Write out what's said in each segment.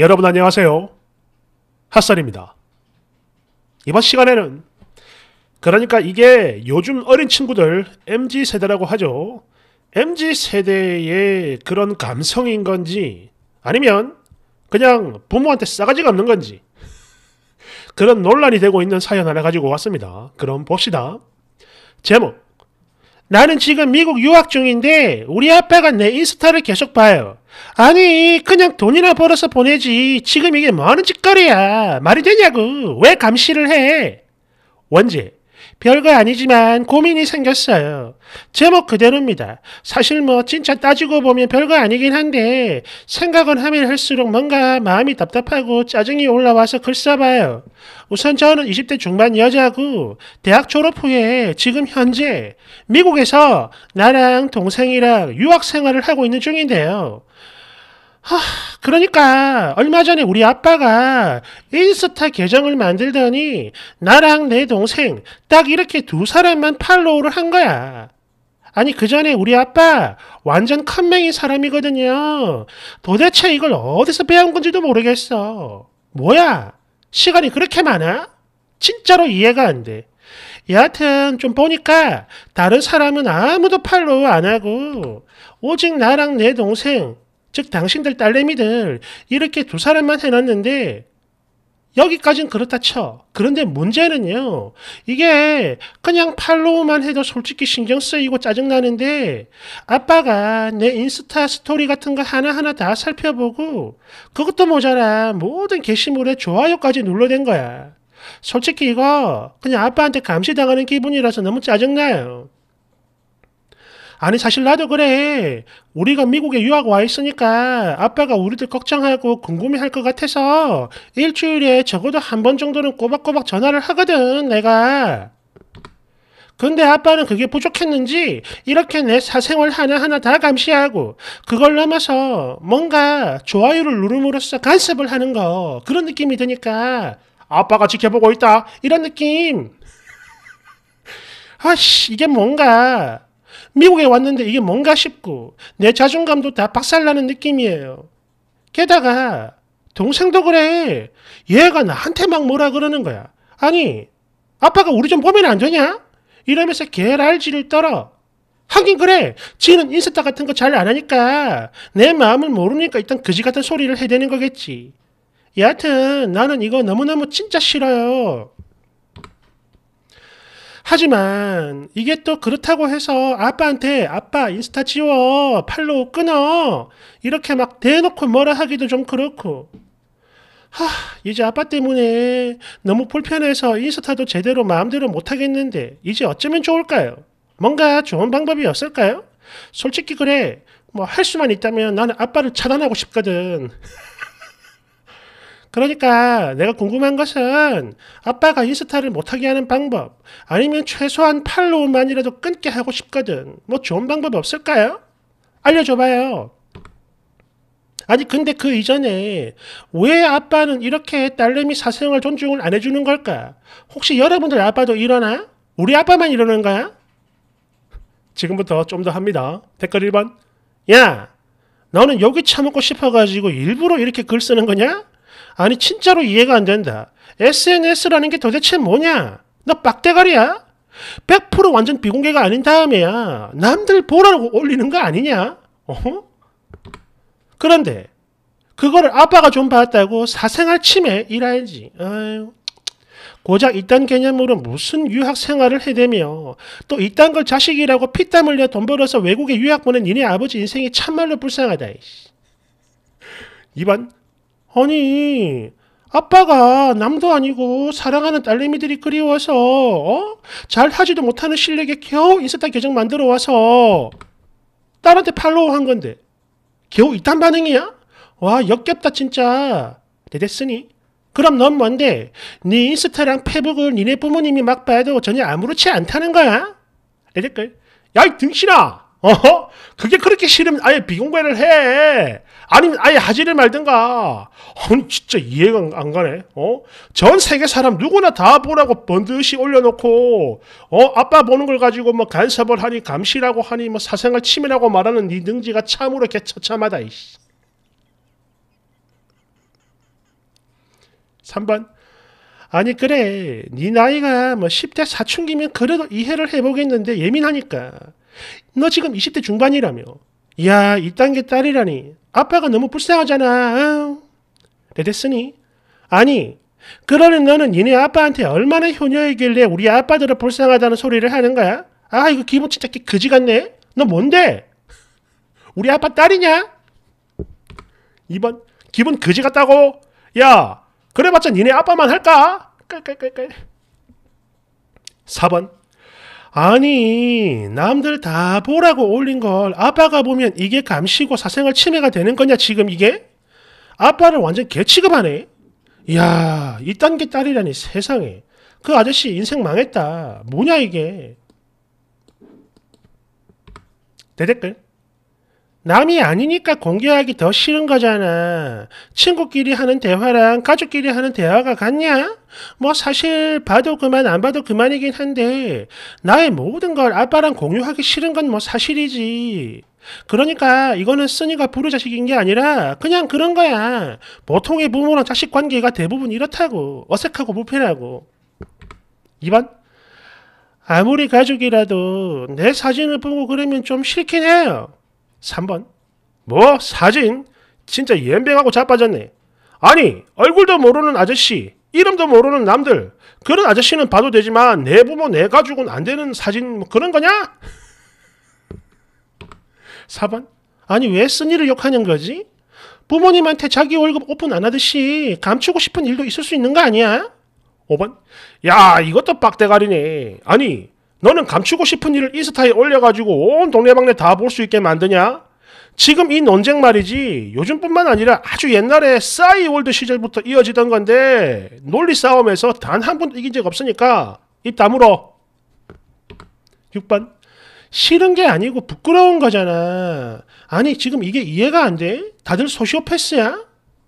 여러분 안녕하세요. 핫살입니다 이번 시간에는 그러니까 이게 요즘 어린 친구들 MZ세대라고 하죠. MZ세대의 그런 감성인 건지 아니면 그냥 부모한테 싸가지가 없는 건지 그런 논란이 되고 있는 사연 하나 가지고 왔습니다. 그럼 봅시다. 제목 나는 지금 미국 유학 중인데 우리 아빠가 내 인스타를 계속 봐요. 아니 그냥 돈이나 벌어서 보내지 지금 이게 뭐하는 짓거리야 말이 되냐고 왜 감시를 해 원재 별거 아니지만 고민이 생겼어요. 제목 그대로입니다. 사실 뭐 진짜 따지고 보면 별거 아니긴 한데 생각은 하면 할수록 뭔가 마음이 답답하고 짜증이 올라와서 글 써봐요. 우선 저는 20대 중반 여자고 대학 졸업 후에 지금 현재 미국에서 나랑 동생이랑 유학 생활을 하고 있는 중인데요. 하, 그러니까 얼마 전에 우리 아빠가 인스타 계정을 만들더니 나랑 내 동생 딱 이렇게 두 사람만 팔로우를 한 거야. 아니 그 전에 우리 아빠 완전 컴맹이 사람이거든요. 도대체 이걸 어디서 배운 건지도 모르겠어. 뭐야? 시간이 그렇게 많아? 진짜로 이해가 안 돼. 여하튼 좀 보니까 다른 사람은 아무도 팔로우 안 하고 오직 나랑 내 동생 즉 당신들 딸내미들 이렇게 두 사람만 해놨는데 여기까진 그렇다 쳐. 그런데 문제는요. 이게 그냥 팔로우만 해도 솔직히 신경 쓰이고 짜증나는데 아빠가 내 인스타 스토리 같은 거 하나하나 다 살펴보고 그것도 모자라 모든 게시물에 좋아요까지 눌러댄 거야. 솔직히 이거 그냥 아빠한테 감시당하는 기분이라서 너무 짜증나요. 아니 사실 나도 그래. 우리가 미국에 유학 와 있으니까 아빠가 우리들 걱정하고 궁금해할 것 같아서 일주일에 적어도 한 번 정도는 꼬박꼬박 전화를 하거든 내가. 근데 아빠는 그게 부족했는지 이렇게 내 사생활 하나하나 다 감시하고 그걸 넘어서 뭔가 좋아요를 누름으로써 간섭을 하는 거 그런 느낌이 드니까 아빠가 지켜보고 있다 이런 느낌 아씨 이게 뭔가 미국에 왔는데 이게 뭔가 싶고 내 자존감도 다 박살나는 느낌이에요. 게다가 동생도 그래. 얘가 나한테 막 뭐라 그러는 거야. 아니 아빠가 우리 좀 보면 안 되냐? 이러면서 개랄지를 떨어. 하긴 그래. 지는 인스타 같은 거 잘 안 하니까 내 마음을 모르니까 일단 그지 같은 소리를 해대는 거겠지. 여하튼 나는 이거 너무너무 진짜 싫어요. 하지만 이게 또 그렇다고 해서 아빠한테 아빠 인스타 지워 팔로우 끊어 이렇게 막 대놓고 뭐라 하기도 좀 그렇고 하 이제 아빠 때문에 너무 불편해서 인스타도 제대로 마음대로 못하겠는데 이제 어쩌면 좋을까요? 뭔가 좋은 방법이 없을까요? 솔직히 그래 뭐 할 수만 있다면 나는 아빠를 차단하고 싶거든 그러니까 내가 궁금한 것은 아빠가 인스타를 못하게 하는 방법 아니면 최소한 팔로우만이라도 끊게 하고 싶거든. 뭐 좋은 방법 없을까요? 알려줘봐요. 아니 근데 그 이전에 왜 아빠는 이렇게 딸내미 사생활 존중을 안 해주는 걸까? 혹시 여러분들 아빠도 이러나? 우리 아빠만 이러는 거야? 지금부터 좀 더 합니다. 댓글 1번. 야! 너는 여기 처먹고 싶어가지고 일부러 이렇게 글 쓰는 거냐? 아니 진짜로 이해가 안 된다. SNS라는 게 도대체 뭐냐? 너 빡대가리야? 100% 완전 비공개가 아닌 다음에야 남들 보라고 올리는 거 아니냐? 어허? 그런데 그거 아빠가 좀 봤다고 사생활 침해 이라야지. 아유. 고작 이딴 개념으로 무슨 유학 생활을 해대며 또 이딴 걸 자식이라고 피땀 흘려 돈 벌어서 외국에 유학 보낸 니네 아버지 인생이 참말로 불쌍하다. 이씨. 2번 아니 아빠가 남도 아니고 사랑하는 딸내미들이 그리워서 어? 잘하지도 못하는 실력에 겨우 인스타 계정 만들어 와서 딸한테 팔로우 한 건데 겨우 이딴 반응이야? 와 역겹다 진짜 대댔으니 그럼 넌 뭔데 네 인스타랑 페북을 니네 부모님이 막 봐도 전혀 아무렇지 않다는 거야? 애댓글 야이 등신아 어? 허 그게 그렇게 싫으면 아예 비공개를 해. 아니면 아예 하지를 말든가. 아니, 진짜 이해가 안 가네. 어? 전 세계 사람 누구나 다 보라고 번듯이 올려놓고, 어? 아빠 보는 걸 가지고 뭐 간섭을 하니, 감시라고 하니, 뭐 사생활 침해라고 말하는 네 능지가 참으로 개처참하다, 이씨. 3번. 아니 그래 네 나이가 뭐 10대 사춘기면 그래도 이해를 해보겠는데 예민하니까 너 지금 20대 중반이라며. 이야, 2단계 딸이라니. 아빠가 너무 불쌍하잖아. 레유스니 아니, 그러는 너는 니네 아빠한테 얼마나 효녀이길래 우리 아빠들을 불쌍하다는 소리를 하는 거야? 아, 이거 기분 진짜 그지 같네? 너 뭔데? 우리 아빠 딸이냐? 이번 기분 그지 같다고? 야, 그래봤자 니네 아빠만 할까? 깔깔깔깔. 4번, 아니 남들 다 보라고 올린 걸 아빠가 보면 이게 감시고 사생활 침해가 되는 거냐 지금 이게? 아빠를 완전 개취급하네. 이야 이딴 게 딸이라니 세상에. 그 아저씨 인생 망했다. 뭐냐 이게. 대댓글 남이 아니니까 공개하기 더 싫은 거잖아. 친구끼리 하는 대화랑 가족끼리 하는 대화가 같냐? 뭐 사실 봐도 그만 안 봐도 그만이긴 한데 나의 모든 걸 아빠랑 공유하기 싫은 건 뭐 사실이지. 그러니까 이거는 쓰니가 부르자식인 게 아니라 그냥 그런 거야. 보통의 부모랑 자식 관계가 대부분 이렇다고. 어색하고 불편하고. 2번. 아무리 가족이라도 내 사진을 보고 그러면 좀 싫긴 해요. 3번 뭐 사진? 진짜 연병하고 자빠졌네. 아니 얼굴도 모르는 아저씨 이름도 모르는 남들 그런 아저씨는 봐도 되지만 내 부모 내 가족은 안 되는 사진 뭐 그런 거냐? 4번 아니 왜 쓴일을 욕하는 거지? 부모님한테 자기 월급 오픈 안 하듯이 감추고 싶은 일도 있을 수 있는 거 아니야? 5번 야 이것도 빡대가리네 아니 너는 감추고 싶은 일을 인스타에 올려가지고 온 동네방네 다 볼 수 있게 만드냐? 지금 이 논쟁 말이지 요즘뿐만 아니라 아주 옛날에 싸이월드 시절부터 이어지던 건데 논리 싸움에서 단 한 번도 이긴 적 없으니까 입 다물어. 6번 싫은 게 아니고 부끄러운 거잖아. 아니 지금 이게 이해가 안 돼? 다들 소시오패스야?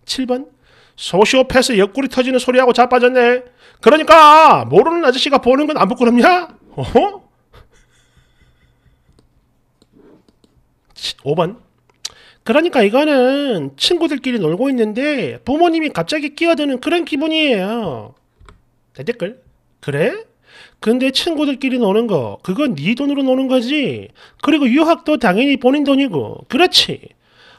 7번 소시오패스 옆구리 터지는 소리하고 자빠졌네. 그러니까 모르는 아저씨가 보는 건 안 부끄럽냐? 어? 5번. 그러니까 이거는 친구들끼리 놀고 있는데 부모님이 갑자기 끼어드는 그런 기분이에요. 댓글 그래? 근데 친구들끼리 노는 거 그건 네 돈으로 노는 거지. 그리고 유학도 당연히 본인 돈이고. 그렇지.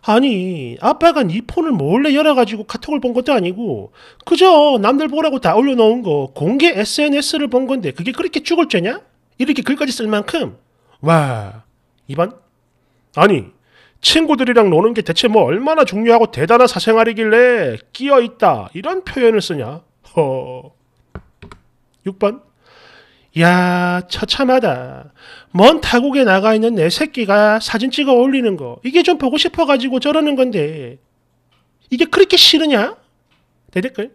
아니 아빠가 네 폰을 몰래 열어가지고 카톡을 본 것도 아니고 그저 남들 보라고 다 올려놓은 거 공개 SNS를 본 건데 그게 그렇게 죽을 죄냐? 이렇게 글까지 쓸 만큼 와 2번 아니 친구들이랑 노는 게 대체 뭐 얼마나 중요하고 대단한 사생활이길래 끼어있다 이런 표현을 쓰냐 허 6번 야, 처참하다. 먼 타국에 나가 있는 내 새끼가 사진 찍어 올리는 거. 이게 좀 보고 싶어가지고 저러는 건데. 이게 그렇게 싫으냐? 대댓글.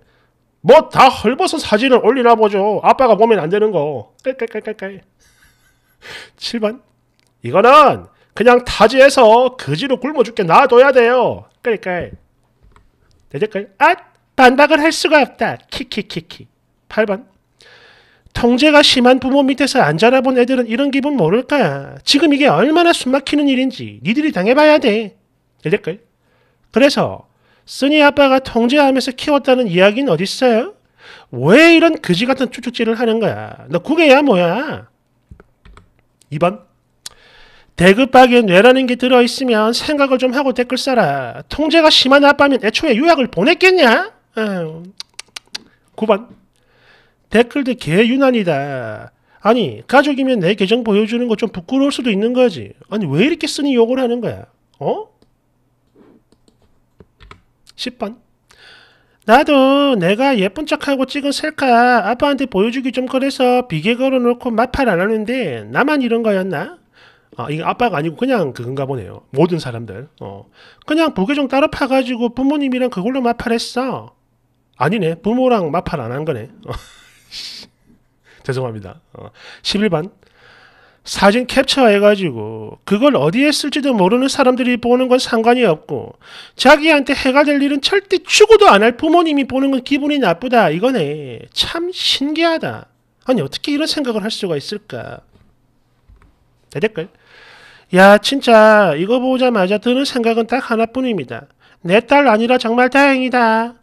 뭐 다 헐벗은 사진을 올리나 보죠. 아빠가 보면 안 되는 거. 깔깔깔깔깔. 7번. 이거는 그냥 타지에서 거지로 굶어 죽게 놔둬야 돼요. 깔깔. 대댓글. 앗! 반박을 할 수가 없다. 키키키키. 8번. 통제가 심한 부모 밑에서 안 자라본 애들은 이런 기분 모를까. 지금 이게 얼마나 숨막히는 일인지 니들이 당해봐야 돼. 이걸 그래서 쓰니 아빠가 통제하면서 키웠다는 이야기는 어딨어요? 왜 이런 그지 같은 추측질을 하는 거야? 너 그게야 뭐야? 2번 대급박에 뇌라는 게 들어있으면 생각을 좀 하고 댓글 써라. 통제가 심한 아빠면 애초에 유학을 보냈겠냐? 9번 어. 댓글도 개유난이다. 아니 가족이면 내 계정 보여주는 거 좀 부끄러울 수도 있는 거지. 아니 왜 이렇게 쓰니 욕을 하는 거야? 어? 10번 나도 내가 예쁜 척하고 찍은 셀카 아빠한테 보여주기 좀 그래서 비계 걸어놓고 마팔 안 하는데 나만 이런 거였나? 아, 이게 아빠가 아니고 그냥 그건가 보네요. 모든 사람들. 어. 그냥 부계정 따로 파가지고 부모님이랑 그걸로 마팔했어. 아니네. 부모랑 마팔 안 한 거네. 어. 죄송합니다. 어, 11번. 사진 캡처해가지고 그걸 어디에 쓸지도 모르는 사람들이 보는 건 상관이 없고 자기한테 해가 될 일은 절대 죽어도안 할 부모님이 보는 건 기분이 나쁘다 이거네 참 신기하다 아니 어떻게 이런 생각을 할 수가 있을까 대댓글 야 진짜 이거 보자마자 드는 생각은 딱 하나뿐입니다 내 딸 아니라 정말 다행이다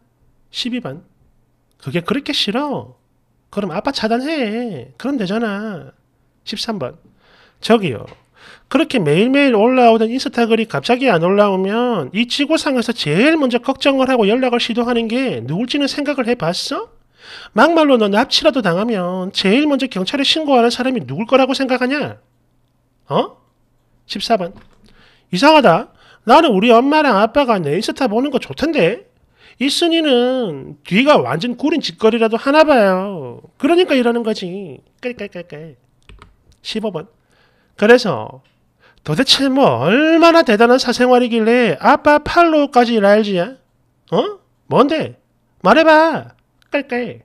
12번 그게 그렇게 싫어 그럼 아빠 차단해. 그럼 되잖아. 13번. 저기요. 그렇게 매일매일 올라오던 인스타글이 갑자기 안 올라오면 이 지구상에서 제일 먼저 걱정을 하고 연락을 시도하는 게 누굴지는 생각을 해봤어? 막말로 너 납치라도 당하면 제일 먼저 경찰에 신고하는 사람이 누굴 거라고 생각하냐? 어? 14번. 이상하다. 나는 우리 엄마랑 아빠가 내 인스타 보는 거 좋던데? 이 순위는 뒤가 완전 구린 짓거리라도 하나 봐요. 그러니까 이러는 거지. 깔깔깔깔. 15번. 그래서 도대체 뭐 얼마나 대단한 사생활이길래 아빠 팔로까지 우 랄지야? 어? 뭔데? 말해봐. 깔깔.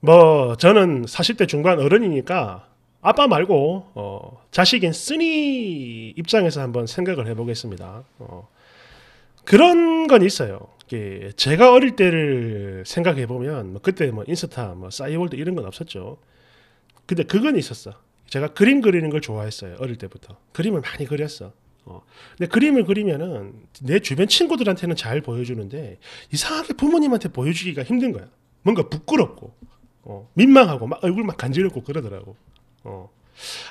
뭐 저는 40대 중반 어른이니까 아빠 말고 어, 자식인 쓰니 입장에서 한번 생각을 해보겠습니다. 어, 그런 건 있어요. 제가 어릴 때를 생각해 보면 뭐 그때 뭐 인스타, 뭐 싸이월드 이런 건 없었죠. 근데 그건 있었어. 제가 그림 그리는 걸 좋아했어요. 어릴 때부터 그림을 많이 그렸어. 어. 근데 그림을 그리면은 내 주변 친구들한테는 잘 보여주는데 이상하게 부모님한테 보여주기가 힘든 거야. 뭔가 부끄럽고 어, 민망하고 막 얼굴 막 간지럽고 그러더라고. 어.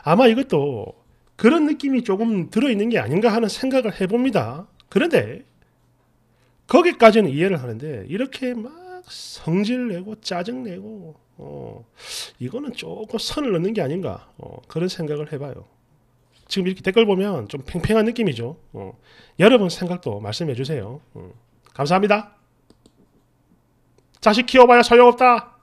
아마 이것도 그런 느낌이 조금 들어있는 게 아닌가 하는 생각을 해봅니다. 그런데 거기까지는 이해를 하는데 이렇게 막 성질 내고 짜증 내고 어, 이거는 조금 선을 넣는게 아닌가 어, 그런 생각을 해봐요. 지금 이렇게 댓글 보면 좀 팽팽한 느낌이죠. 어, 여러분 생각도 말씀해 주세요. 음, 감사합니다. 자식 키워봐야 소용없다.